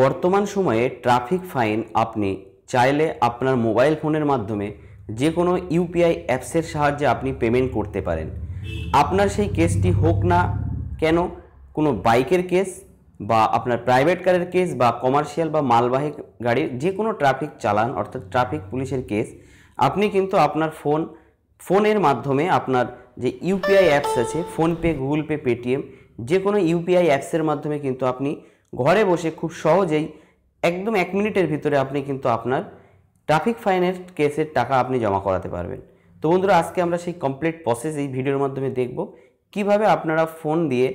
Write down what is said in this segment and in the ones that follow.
বর্তমান সময়ে traffic fine আপনি চাইলে আপনার মোবাইল ফোনের মাধ্যমে যে কোনো ইউপিআই অ্যাপসের সাহায্যে আপনি পেমেন্ট করতে পারেন আপনার সেই কেসটি হোক না কেন কোনো বাইকের কেস বা আপনার প্রাইভেট কারের কেস বা কমার্শিয়াল বা মালবাহী গাড়ির যে কোনো ট্রাফিক চালান অর্থাৎ ট্রাফিক পুলিশের কেস আপনি কিন্তু আপনার ফোন ফোনের মাধ্যমে আপনার যে ইউপিআই অ্যাপস আছে ফোনপে গুগল পে পেটিএম যে কোনো ইউপিআই অ্যাপসের মাধ্যমে কিন্তু আপনি ঘরে বসে খুব সহজেই একদম এক মিনিটের ভিতরে আপনি কিন্তু আপনার ট্রাফিক ফাইনের কেসের টাকা আপনি জমা করাতে পারবেন তো বন্ধুরা আজকে আমরা সেই কমপ্লিট প্রসেস এই ভিডিওর মাধ্যমে দেখব কিভাবে আপনারা ফোন দিয়ে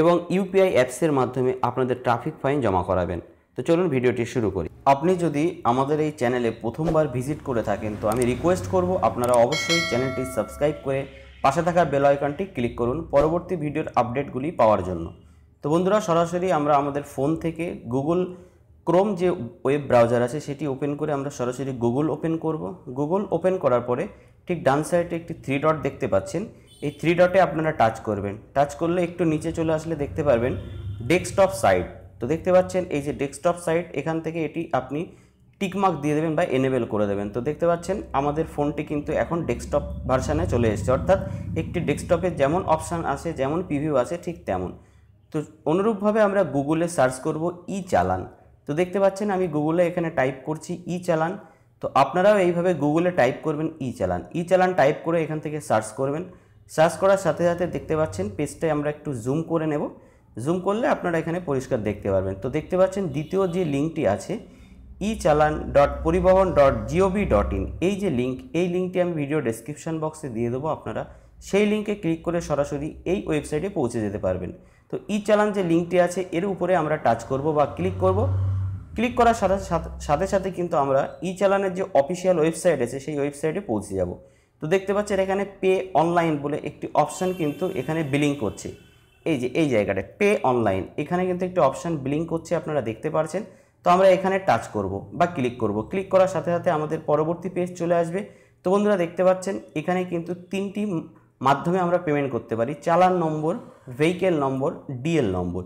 এবং ইউপিআই অ্যাপসের মাধ্যমে আপনাদের ট্রাফিক ফাইন জমা করাবেন তো চলুন ভিডিওটি শুরু করি আপনি যদি আমাদের এই চ্যানেলে প্রথমবার ভিজিট করে থাকেন তো আমি রিকোয়েস্ট করব আপনারা অবশ্যই চ্যানেলটি সাবস্ক্রাইব করে পাশে থাকা বেল আইকনটি ক্লিক করুন পরবর্তী ভিডিওর আপডেটগুলি পাওয়ার জন্য তো বন্ধুরা সরাসরি আমরা আমাদের ফোন থেকে গুগল ক্রোম যে ওয়েব ব্রাউজার আছে সেটি ওপেন করে আমরা সরাসরি গুগল ওপেন করব গুগল ওপেন করার পরে ঠিক ডান সাইডে একটি থ্রি ডট দেখতে পাচ্ছেন এই থ্রি ডটে আপনারা টাচ করবেন টাচ করলে একটু নিচে চলে আসলে দেখতে পারবেন ডেস্কটপ সাইট তো দেখতে পাচ্ছেন এই যে ডেস্কটপ সাইট এখান থেকে এটি আপনি টিকমার্ক দিয়ে দেবেন বা এনেবেল করে দেবেন তো দেখতে পাচ্ছেন আমাদের ফোনটি কিন্তু এখন ডেস্কটপ ভার্সানে চলে এসেছে অর্থাৎ একটি ডেস্কটপের যেমন অপশান আছে যেমন পিভিউ আছে ঠিক তেমন তো অনুরূপভাবে আমরা গুগলে সার্চ করব ই চালান তো দেখতে পাচ্ছেন আমি গুগলে এখানে টাইপ করছি ই চালান তো আপনারাও এইভাবে গুগলে টাইপ করবেন ই চালান ই চালান টাইপ করে এখান থেকে সার্চ করবেন সার্চ করার সাথে সাথে দেখতে পাচ্ছেন পেজটায় আমরা একটু জুম করে নেব জুম করলে আপনারা এখানে পরিষ্কার দেখতে পারবেন তো দেখতে পাচ্ছেন দ্বিতীয় যে লিঙ্কটি আছে ই চালান ডট পরিবহন ডট জিওভি ডট ইন এই যে লিঙ্ক এই লিঙ্কটি আমি ভিডিও ডেসক্রিপশান বক্সে দিয়ে দেবো আপনারা সেই লিঙ্কে ক্লিক করে সরাসরি এই ওয়েবসাইটে পৌঁছে যেতে পারবেন তো ই চালান যে লিঙ্কটি আছে এর উপরে আমরা টাচ করব বা ক্লিক করব ক্লিক করার সাথে সাথে সাথে কিন্তু আমরা ই চালানের যে অফিসিয়াল ওয়েবসাইট আছে সেই ওয়েবসাইটে পৌঁছে যাব তো দেখতে পাচ্ছেন এখানে পে অনলাইন বলে একটি অপশান কিন্তু এখানে বিলিং করছে এই যে এই জায়গাটা পে অনলাইন এখানে কিন্তু একটি অপশান বিলিং করছে আপনারা দেখতে পারছেন তো আমরা এখানে টাচ করব বা ক্লিক করব ক্লিক করার সাথে সাথে আমাদের পরবর্তী পেজ চলে আসবে তো বন্ধুরা দেখতে পাচ্ছেন এখানে কিন্তু তিনটি মাধ্যমে আমরা পেমেন্ট করতে পারি চালান নম্বর ভেহিকেল নম্বর ডিএল নম্বর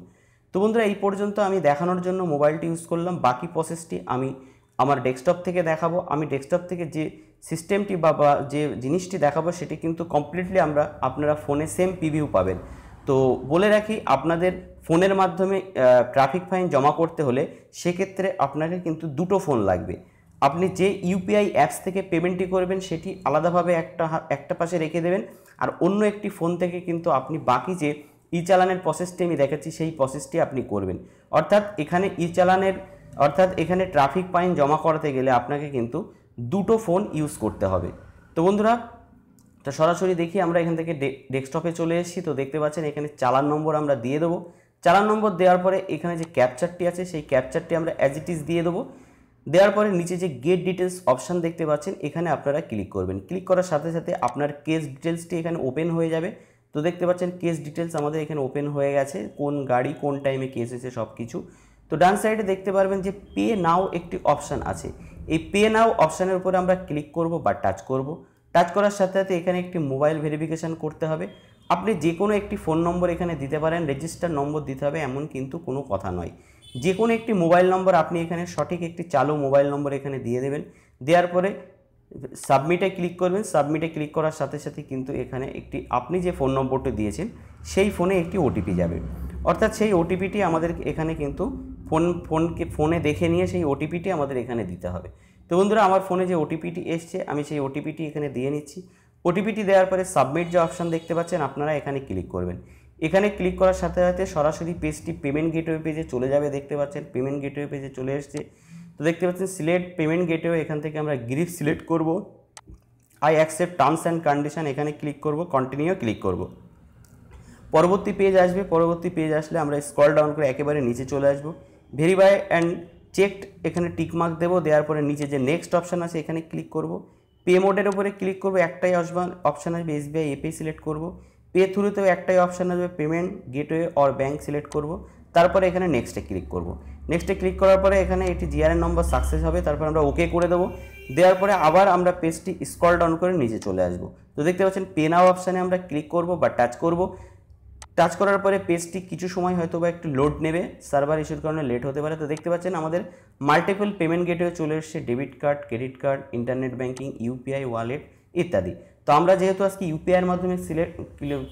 তো বন্ধুরা এই পর্যন্ত আমি দেখানোর জন্য মোবাইলটি ইউজ করলাম বাকি প্রসেসটি আমি আমার ডেস্কটপ থেকে দেখাবো আমি ডেস্কটপ থেকে যে সিস্টেমটি বা যে জিনিসটি দেখাবো সেটি কিন্তু কমপ্লিটলি আমরা আপনারা ফোনে সেম পিভিউ পাবেন তো বলে রাখি আপনাদের ফোনের মাধ্যমে ট্রাফিক ফাইন জমা করতে হলে সেক্ষেত্রে আপনাকে কিন্তু দুটো ফোন লাগবে আপনি যে ইউপিআই অ্যাপস থেকে পেমেন্টটি করবেন সেটি আলাদাভাবে একটা একটা পাশে রেখে দেবেন আর অন্য একটি ফোন থেকে কিন্তু আপনি বাকি যে ই চালানের প্রসেসটি আমি দেখাচ্ছি সেই প্রসেসটি আপনি করবেন অর্থাৎ এখানে ই চালানের অর্থাৎ এখানে ট্রাফিক ফাইন জমা করাতে গেলে আপনাকে কিন্তু দুটো ফোন ইউজ করতে হবে তো বন্ধুরা তো সরাসরি দেখি আমরা এখান থেকে ডেস্কটপে চলে এসেছি তো দেখতে পাচ্ছেন এখানে চালান নম্বর আমরা দিয়ে দেবো চালান নম্বর দেওয়ার পরে এখানে যে ক্যাপচারটি আছে সেই ক্যাপচারটি আমরা অ্যাজ ইট ইজ দিয়ে দেবো দেওয়ার পরে নিচে যে গেট ডিটেলস অপশান দেখতে পাচ্ছেন এখানে আপনারা ক্লিক করবেন ক্লিক করার সাথে সাথে আপনার কেস ডিটেলসটি এখানে ওপেন হয়ে যাবে তো দেখতে পাচ্ছেন কেস ডিটেলস আমাদের এখানে ওপেন হয়ে গেছে কোন গাড়ি কোন টাইমে কেস এসে সব কিছু তো ডান সাইডে দেখতে পারবেন যে পে নাও একটি অপশান আছে এই পে নাও অপশানের উপরে আমরা ক্লিক করব বা টাচ করব টাচ করার সাথে সাথে এখানে একটি মোবাইল ভেরিফিকেশান করতে হবে আপনি যে কোনো একটি ফোন নম্বর এখানে দিতে পারেন রেজিস্টার নম্বর দিতে হবে এমন কিন্তু কোনো কথা নয় যে কোনো একটি মোবাইল নম্বর আপনি এখানে সঠিক একটি চালু মোবাইল নম্বর এখানে দিয়ে দেবেন দেওয়ার পরে সাবমিটে ক্লিক করবেন সাবমিটে ক্লিক করার সাথে সাথে কিন্তু এখানে একটি আপনি যে ফোন নম্বরটি দিয়েছেন সেই ফোনে একটি ওটিপি যাবে অর্থাৎ সেই ওটিপিটি আমাদের এখানে কিন্তু ফোন ফোনকে ফোনে দেখে নিয়ে সেই ওটিপিটি আমাদের এখানে দিতে হবে তো বন্ধুরা আমার ফোনে যে ওটিপিটি এসছে আমি সেই ওটিপিটি এখানে দিয়ে নিচ্ছি ওটিপিটি দেওয়ার পরে সাবমিট যে অপশান দেখতে পাচ্ছেন আপনারা এখানে ক্লিক করবেন এখানে ক্লিক করার সাথে সাথে সরাসরি পেজটি পেমেন্ট গেটওয়ে পেজে চলে যাবে দেখতে পাচ্ছেন পেমেন্ট গেটওয়ে পেজে চলে এসছে তো দেখতে পাচ্ছেন সিলেক্ট পেমেন্ট গেটওয়ে এখান থেকে আমরা গ্রিপ সিলেক্ট করব I accept terms and condition এখানে ক্লিক করব কন্টিনিউ ক্লিক করব পরবর্তী পেজ আসবে পরবর্তী পেজ আসলে আমরা স্কল ডাউন করে একেবারে নিচে চলে আসবো ভেরিফাই অ্যান্ড চেকড এখানে টিকমার্ক দেবো দেওয়ার পরে নিচে যে নেক্সট অপশান আছে এখানে ক্লিক করব পে মোডের ওপরে ক্লিক করব একটাই অপশান আসবে এসবিআই এপে সিলেক্ট করবো পে থ্রুতেও একটাই অপশান আসবে payment gateway or bank select করব তারপরে এখানে নেক্সটে ক্লিক করব নেক্সটে ক্লিক করার পরে এখানে এটি জিআরএন নম্বর সাকসেস হবে তারপর আমরা ওকে করে দেবো দেওয়ার পরে আবার আমরা পেজটি স্কল ডাউন করে নিচে চলে আসব তো দেখতে পাচ্ছেন পে নাও অপশানে আমরা ক্লিক করব বা টাচ করব টাচ করার পরে পেজটি কিছু সময় হয়তো বা একটু লোড নেবে সার্ভার ইস্যুর কারণে লেট হতে পারে তো দেখতে পাচ্ছেন আমাদের মাল্টিপল পেমেন্ট গেটওয়ে চলে এসছে debit card credit card internet banking UPI wallet ইত্যাদি তো আমরা যেহেতু আজকে ইউপিআইয়ের মাধ্যমে সিলেক্ট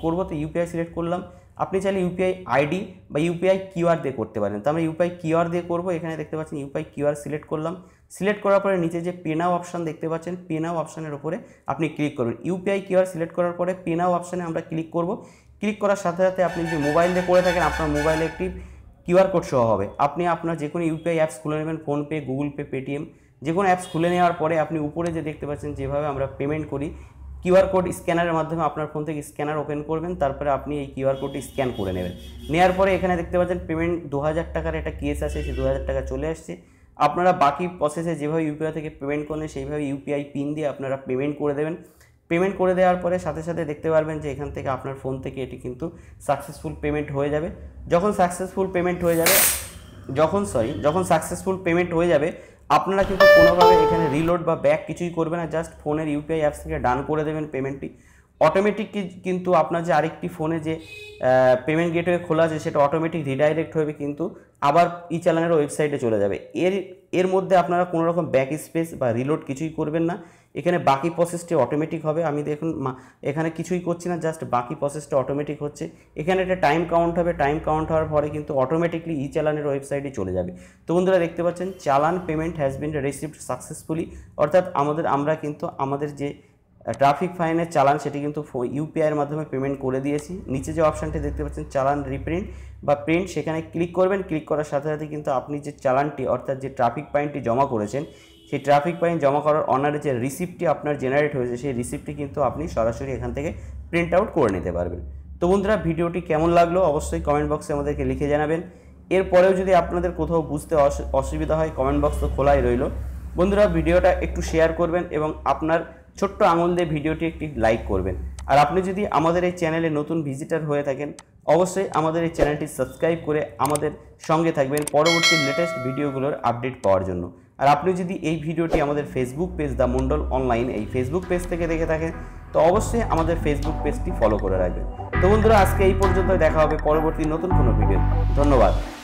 করবো তো ইউপিআই সিলেক্ট করলাম আপনি চাইলে ইউপিআই আইডি বা ইউপিআই কিউআর দিয়ে করতে পারেন তো আমরা ইউপিআই কিউআর দিয়ে করবো এখানে দেখতে পাচ্ছেন ইউপিআই কিউআর সিলেক্ট করলাম সিলেক্ট করার পরে নিচে যে পেনাও অপশান দেখতে পাচ্ছেন পেনাও অপশানের ওপরে আপনি ক্লিক করবেন ইউপিআই কিউআর সিলেক্ট করার পরে পেনাও অপশানে আমরা ক্লিক করব ক্লিক করার সাথে সাথে আপনি যদি মোবাইল দিয়ে করে থাকেন আপনার মোবাইলে একটি কিউআর কোড সহ হবে আপনি আপনার যে কোনো ইউপিআই অ্যাপস খুলে নেবেন ফোনপে গুগল পে পেটিএম যে কোনো অ্যাপস খুলে নেওয়ার পরে আপনি উপরে যে দেখতে পাচ্ছেন যেভাবে আমরা পেমেন্ট করি কিউআর কোড স্ক্যানারের মাধ্যমে আপনার ফোন থেকে স্ক্যানার ওপেন করবেন তারপরে আপনি এই কিউআর কোডটি স্ক্যান করে নেবেন নেওয়ার পরে এখানে দেখতে পাচ্ছেন পেমেন্ট দু টাকার একটা কেস আছে সেই দু টাকা চলে আসছে আপনারা বাকি প্রসেসে যেভাবে ইউপিআই থেকে পেমেন্ট করলেন সেইভাবে ইউপিআই পিন দিয়ে আপনারা পেমেন্ট করে দেবেন পেমেন্ট করে দেওয়ার পরে সাথে সাথে দেখতে পারবেন যে এখান থেকে আপনার ফোন থেকে এটি কিন্তু সাকসেসফুল পেমেন্ট হয়ে যাবে যখন সাকসেসফুল পেমেন্ট হয়ে যাবে যখন সরি যখন সাকসেসফুল পেমেন্ট হয়ে যাবে আপনারা কিন্তু কোনোভাবে এখানে রিলোড বা ব্যাক কিছুই করবে না জাস্ট ফোনের ইউপিআই অ্যাপস থেকে ডান করে দেবেন পেমেন্টটি অটোমেটিক কিন্তু আপনার যে আরেকটি ফোনে যে পেমেন্ট গেটওয়ে খোলা আছে সেটা অটোমেটিক রিডাইরেক্ট হবে কিন্তু আবার ই চালানের ওয়েবসাইটে চলে যাবে এর এর মধ্যে আপনারা কোনো রকম ব্যাক স্পেস বা রিলোড কিছুই করবেন না এখানে বাকি প্রসেসটি অটোমেটিক হবে আমি দেখুন এখানে কিছুই করছি না জাস্ট বাকি প্রসেসটা অটোমেটিক হচ্ছে এখানে একটা টাইম কাউন্ট হবে টাইম কাউন্ট হওয়ার পরে কিন্তু অটোমেটিকলি ই চালানের ওয়েবসাইটে চলে যাবে তো বন্ধুরা দেখতে পাচ্ছেন challan payment has been received successfully অর্থাৎ আমাদের আমরা কিন্তু আমাদের যে ট্রাফিক ফাইনের চালান সেটি কিন্তু ইউপিআইয়ের মাধ্যমে পেমেন্ট করে দিয়েছি নিচে যে অপশানটি দেখতে পাচ্ছেন চালান রিপ্রিন্ট বা প্রিন্ট সেখানে ক্লিক করবেন ক্লিক করার সাথে সাথে কিন্তু আপনি যে চালানটি অর্থাৎ যে ট্রাফিক পয়েন্টটি জমা করেছেন সেই ট্রাফিক পয়েন্ট জমা করার অনারে যে রিসিপ্টটি আপনার জেনারেট হয়েছে সেই রিসিপ্টটি কিন্তু আপনি সরাসরি এখান থেকে প্রিন্ট আউট করে নিতে পারবেন তো বন্ধুরা ভিডিওটি কেমন লাগলো অবশ্যই কমেন্ট বক্সে আমাদেরকে লিখে জানাবেন এরপরেও যদি আপনাদের কোথাও বুঝতে অসুবিধা হয় কমেন্ট বক্স তো খোলাই রইল বন্ধুরা ভিডিওটা একটু শেয়ার করবেন এবং আপনার ছোট্ট আঙুল দিয়ে ভিডিওটি একটি লাইক করবেন আর আপনি যদি আমাদের এই চ্যানেলে নতুন ভিজিটার হয়ে থাকেন অবশ্যই আমাদের এই চ্যানেলটি সাবস্ক্রাইব করে আমাদের সঙ্গে থাকবেন পরবর্তী লেটেস্ট ভিডিওগুলোর আপডেট পাওয়ার জন্য আর আপনি যদি এই ভিডিওটি আমাদের Facebook page the Mondal online এই ফেসবুক পেজ থেকে দেখে থাকেন তো অবশ্যই আমাদের ফেসবুক পেজটি ফলো করে রাখবেন তো বন্ধুরা আজকে এই পর্যন্ত দেখা হবে পরবর্তী নতুন কোনো ভিডিও ধন্যবাদ